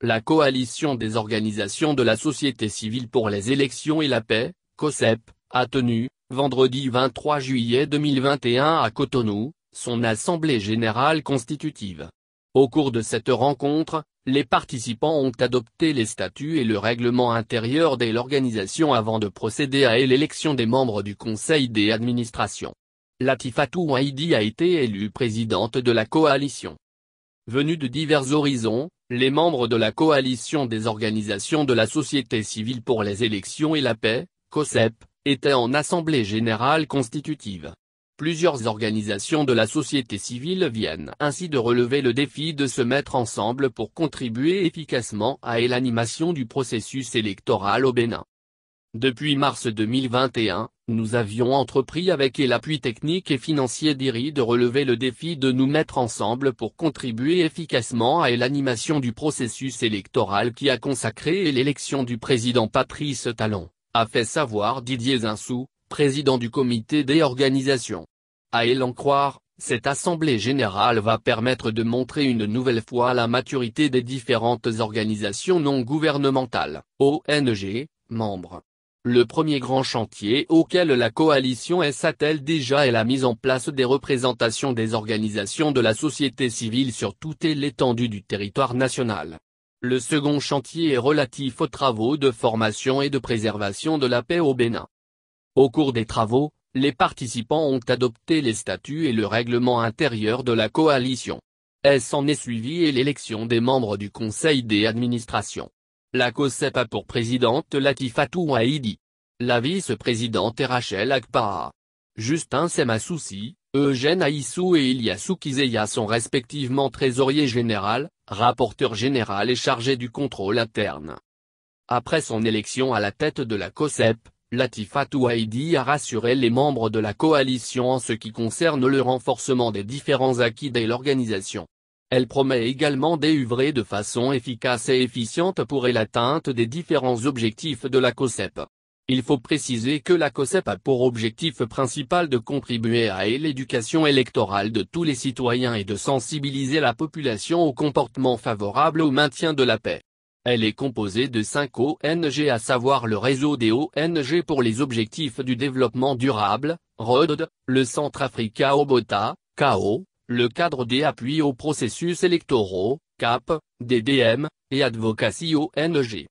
La Coalition des organisations de la société civile pour les élections et la paix, COSEP, a tenu, vendredi 23 juillet 2021 à Cotonou, son assemblée générale constitutive. Au cours de cette rencontre, les participants ont adopté les statuts et le règlement intérieur de l'organisation avant de procéder à l'élection des membres du conseil des administrations. Latifatou Haïdi a été élue présidente de la coalition venus de divers horizons, les membres de la Coalition des organisations de la société civile pour les élections et la paix, COSEP, étaient en Assemblée générale constitutive. Plusieurs organisations de la société civile viennent ainsi de relever le défi de se mettre ensemble pour contribuer efficacement à l'animation du processus électoral au Bénin. Depuis mars 2021, nous avions entrepris avec l'appui technique et financier d'IRI de relever le défi de nous mettre ensemble pour contribuer efficacement à l'animation du processus électoral qui a consacré l'élection du président Patrice Talon, a fait savoir Didier Zinsou, président du comité des organisations. À l'en croire, cette assemblée générale va permettre de montrer une nouvelle fois la maturité des différentes organisations non gouvernementales, ONG, membres le premier grand chantier auquel la coalition s'attelle déjà est la mise en place des représentations des organisations de la société civile sur toute l'étendue du territoire national. Le second chantier est relatif aux travaux de formation et de préservation de la paix au Bénin. Au cours des travaux, les participants ont adopté les statuts et le règlement intérieur de la coalition. S s'en est suivi et l'élection des membres du conseil des administrations. La COSEP a pour présidente Latifatou Haïdi. La vice-présidente est Rachel Akpara. Justin Semasouci, Eugène Aissou et Ilyasou Kizeya sont respectivement trésorier général, rapporteur général et chargé du contrôle interne. Après son élection à la tête de la COSEP, Latifatou Haïdi a rassuré les membres de la coalition en ce qui concerne le renforcement des différents acquis de l'organisation. Elle promet également d'œuvrer de façon efficace et efficiente pour l'atteinte des différents objectifs de la COSEP. Il faut préciser que la COSEP a pour objectif principal de contribuer à l'éducation électorale de tous les citoyens et de sensibiliser la population au comportement favorable au maintien de la paix. Elle est composée de cinq ONG à savoir le réseau des ONG pour les objectifs du développement durable, ROD, le Centre Africa Obota, KO, le cadre des appuis aux processus électoraux, CAP, DDM, et Advocacy ONG.